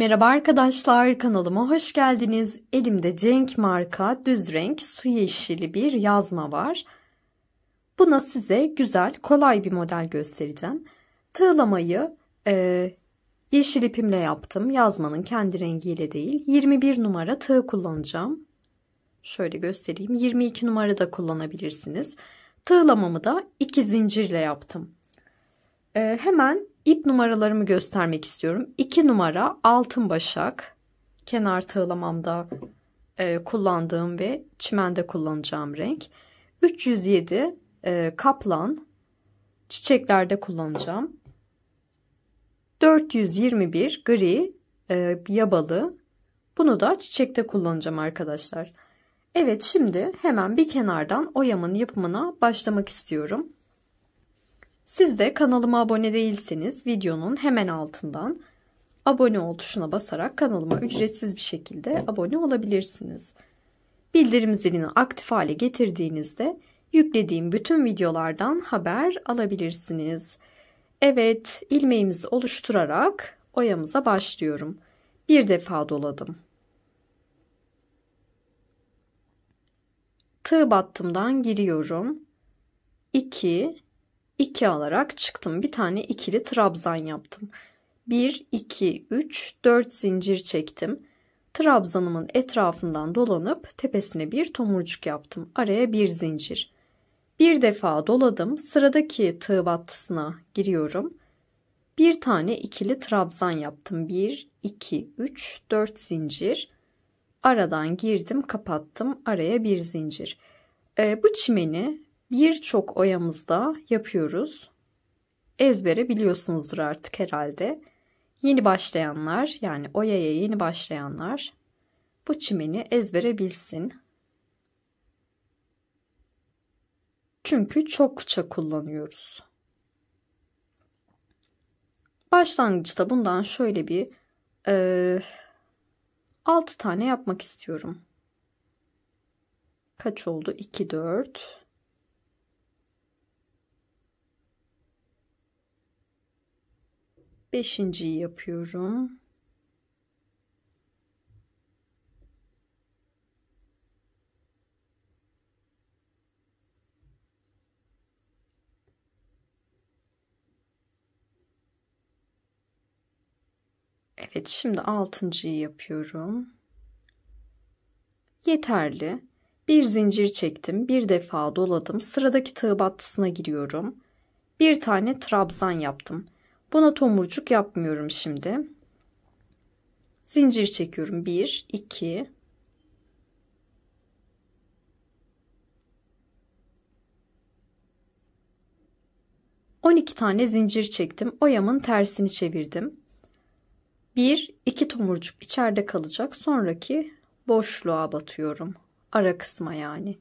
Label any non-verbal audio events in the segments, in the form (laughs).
Merhaba arkadaşlar kanalıma hoş geldiniz. Elimde Cenk marka düz renk su yeşili bir yazma var. Buna size güzel kolay bir model göstereceğim. Tığlamayı e, yeşil ipimle yaptım. Yazmanın kendi rengiyle değil. 21 numara tığ kullanacağım. Şöyle göstereyim. 22 numara da kullanabilirsiniz. Tığlamamı da 2 zincirle yaptım. E, hemen ip numaralarımı göstermek istiyorum. 2 numara altın başak. Kenar tığlamamda e, kullandığım ve çimende kullanacağım renk. 307 e, kaplan. Çiçeklerde kullanacağım. 421 gri e, yabalı. Bunu da çiçekte kullanacağım arkadaşlar. Evet şimdi hemen bir kenardan oyamın yapımına başlamak istiyorum. Siz de kanalıma abone değilseniz videonun hemen altından abone ol tuşuna basarak kanalıma ücretsiz bir şekilde abone olabilirsiniz. Bildirim zilini aktif hale getirdiğinizde yüklediğim bütün videolardan haber alabilirsiniz. Evet, ilmeğimizi oluşturarak oyamıza başlıyorum. Bir defa doladım. Tığ battımdan giriyorum. 2 2 alarak çıktım. Bir tane ikili trabzan yaptım. 1, 2, 3, 4 zincir çektim. Trabzanımın etrafından dolanıp tepesine bir tomurcuk yaptım. Araya bir zincir. Bir defa doladım. Sıradaki tığ battısına giriyorum. Bir tane ikili trabzan yaptım. 1, 2, 3, 4 zincir. Aradan girdim, kapattım. Araya bir zincir. E, bu çimeni birçok oyamızda yapıyoruz. Ezbere biliyorsunuzdur artık herhalde. Yeni başlayanlar yani oyaya yeni başlayanlar bu çimeni ezbere bilsin. Çünkü çokça kullanıyoruz. Başlangıçta bundan şöyle bir e, 6 tane yapmak istiyorum. Kaç oldu? 2, 4, beşinciyi yapıyorum. Evet, şimdi altıncıyı yapıyorum. Yeterli. Bir zincir çektim, bir defa doladım. Sıradaki tığ battısına giriyorum. Bir tane trabzan yaptım. Buna tomurcuk yapmıyorum şimdi. Zincir çekiyorum. 1, 2, On iki tane zincir çektim. Oyamın tersini çevirdim. Bir, iki tomurcuk içeride kalacak. Sonraki boşluğa batıyorum. Ara kısma yani.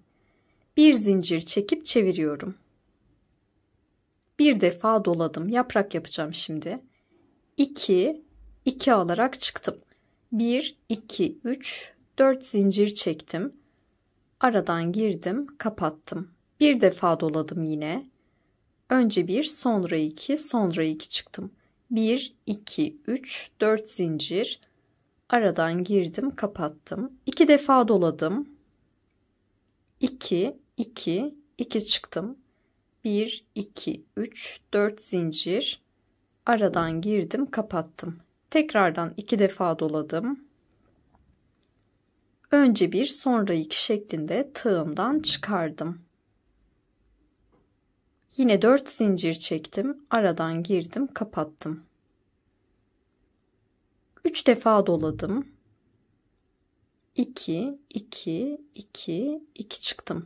Bir zincir çekip çeviriyorum. Bir defa doladım. Yaprak yapacağım şimdi. 2, 2 alarak çıktım. 1, 2, 3, 4 zincir çektim. Aradan girdim, kapattım. Bir defa doladım yine. Önce 1, sonra 2, sonra 2 çıktım. 1, 2, 3, 4 zincir. Aradan girdim, kapattım. 2 defa doladım. 2, 2, 2 çıktım. 1 2 3 4 zincir aradan girdim kapattım tekrardan iki defa doladım önce bir sonra iki şeklinde tığımdan çıkardım yine 4 zincir çektim aradan girdim kapattım 3 defa doladım 2 2 2 2 çıktım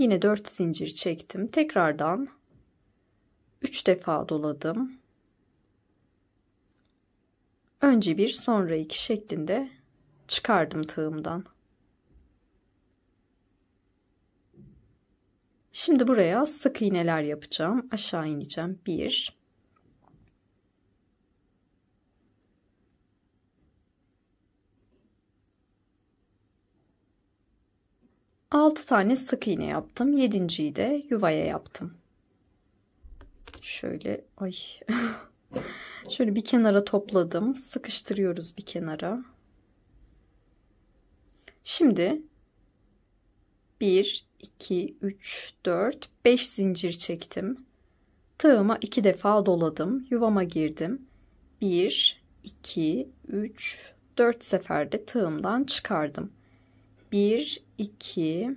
Yine 4 zincir çektim. Tekrardan 3 defa doladım. Önce bir sonra iki şeklinde çıkardım tığımdan. Şimdi buraya sık iğneler yapacağım. Aşağı ineceğim. 1 6 tane sık iğne yaptım. 7.yi de yuvaya yaptım. Şöyle ay. (laughs) Şöyle bir kenara topladım. Sıkıştırıyoruz bir kenara. Şimdi 1 2 3 4 5 zincir çektim. Tığıma 2 defa doladım. Yuvama girdim. 1 2 3 4 seferde tığımdan çıkardım. 1, 2, 3,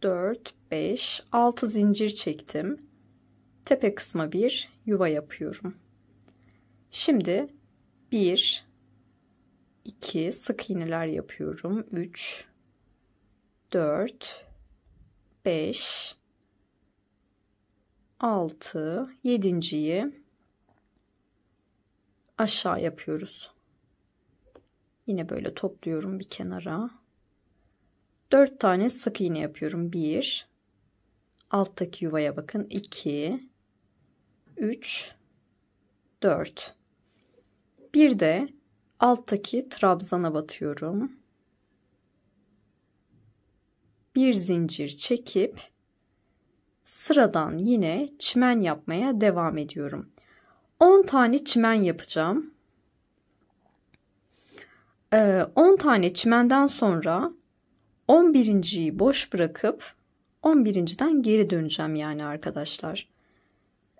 4, 5, 6 zincir çektim. Tepe kısma bir yuva yapıyorum. Şimdi 1, 2 sık iğneler yapıyorum. 3, 4, 5, 6, 7.yi aşağı yapıyoruz. Yine böyle topluyorum bir kenara. 4 tane sık iğne yapıyorum. 1 alttaki yuvaya bakın. 2 3 4 Bir de alttaki trabzana batıyorum. Bir zincir çekip sıradan yine çimen yapmaya devam ediyorum. 10 tane çimen yapacağım. 10 ee, tane çimenden sonra 11.yi boş bırakıp 11.den geri döneceğim yani arkadaşlar.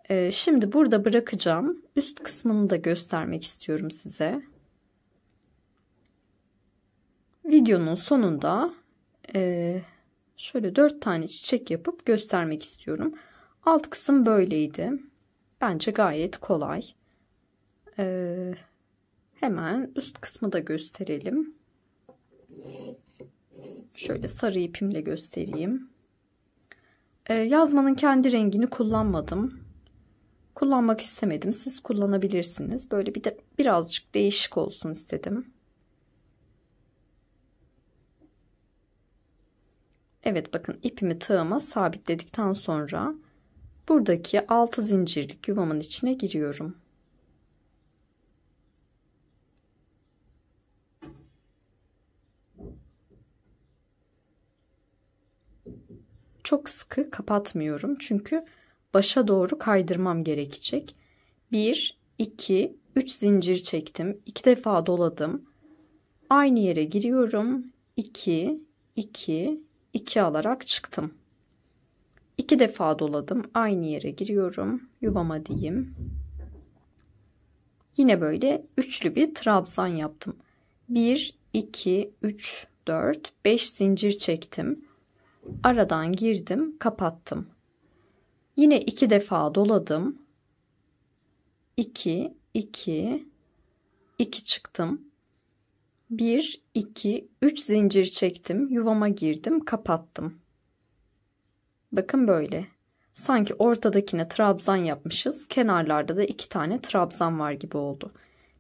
Ee, şimdi burada bırakacağım. Üst kısmını da göstermek istiyorum size. Videonun sonunda e, şöyle 4 tane çiçek yapıp göstermek istiyorum. Alt kısım böyleydi. Bence gayet kolay. Evet. Hemen üst kısmı da gösterelim. Şöyle sarı ipimle göstereyim. Ee, yazmanın kendi rengini kullanmadım. Kullanmak istemedim. Siz kullanabilirsiniz. Böyle bir de birazcık değişik olsun istedim. Evet bakın ipimi tığıma sabitledikten sonra buradaki 6 zincirlik yuvamın içine giriyorum. Çok sıkı kapatmıyorum çünkü başa doğru kaydırmam gerekecek. 1, 2, 3 zincir çektim. 2 defa doladım. Aynı yere giriyorum. 2, 2, 2 alarak çıktım. 2 defa doladım. Aynı yere giriyorum. Yuvama diyeyim. Yine böyle üçlü bir trabzan yaptım. 1, 2, 3, 4, 5 zincir çektim aradan girdim, kapattım. Yine iki defa doladım. 2 2 2 çıktım. 1 2 3 zincir çektim. Yuvama girdim, kapattım. Bakın böyle. Sanki ortadakine trabzan yapmışız. Kenarlarda da iki tane trabzan var gibi oldu.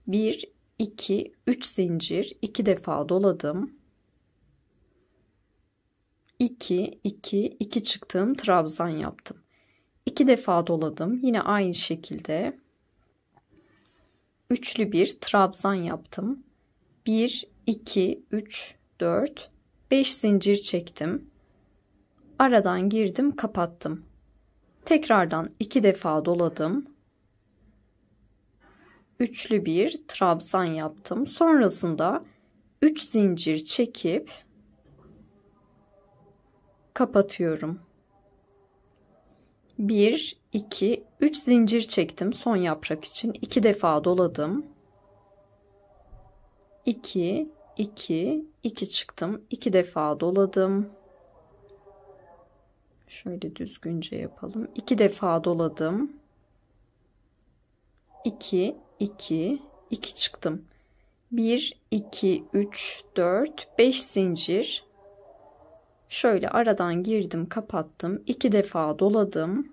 1 2 3 zincir, 2 defa doladım. 2, 2, 2 çıktığım trabzan yaptım. 2 defa doladım. Yine aynı şekilde üçlü bir trabzan yaptım. 1, 2, 3, 4, 5 zincir çektim. Aradan girdim, kapattım. Tekrardan 2 defa doladım. Üçlü bir trabzan yaptım. Sonrasında 3 zincir çekip kapatıyorum. 1 2 3 zincir çektim son yaprak için. 2 defa doladım. 2 2 2 çıktım. 2 defa doladım. Şöyle düzgünce yapalım. 2 defa doladım. 2 2 2 çıktım. 1 2 3 4 5 zincir Şöyle aradan girdim, kapattım. iki defa doladım.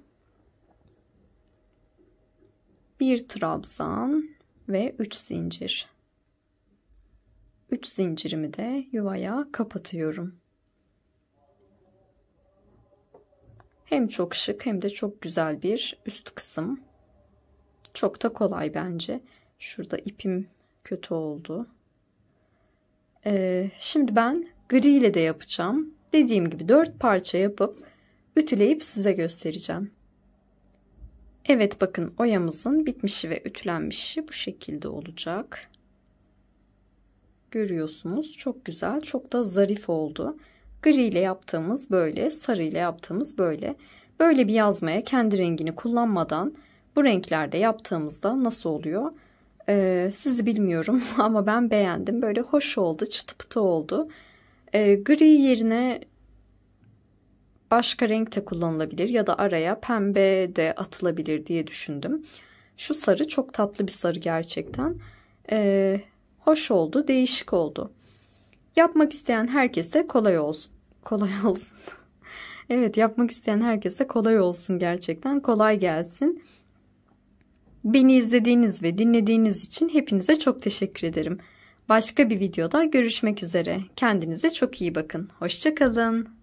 Bir trabzan ve üç zincir. Üç zincirimi de yuvaya kapatıyorum. Hem çok şık hem de çok güzel bir üst kısım. Çok da kolay bence. Şurada ipim kötü oldu. Ee, şimdi ben gri ile de yapacağım. Dediğim gibi dört parça yapıp ütüleyip size göstereceğim. Evet bakın oyamızın bitmişi ve ütülenmişi bu şekilde olacak. Görüyorsunuz çok güzel çok da zarif oldu. Gri ile yaptığımız böyle sarı ile yaptığımız böyle. Böyle bir yazmaya kendi rengini kullanmadan bu renklerde yaptığımızda nasıl oluyor? Ee, sizi bilmiyorum (laughs) ama ben beğendim. Böyle hoş oldu çıtı pıtı oldu. E, gri yerine başka renk de kullanılabilir ya da araya pembe de atılabilir diye düşündüm. Şu sarı çok tatlı bir sarı gerçekten. E, hoş oldu, değişik oldu. Yapmak isteyen herkese kolay olsun. Kolay (laughs) olsun. evet, yapmak isteyen herkese kolay olsun gerçekten. Kolay gelsin. Beni izlediğiniz ve dinlediğiniz için hepinize çok teşekkür ederim. Başka bir videoda görüşmek üzere. Kendinize çok iyi bakın. Hoşçakalın.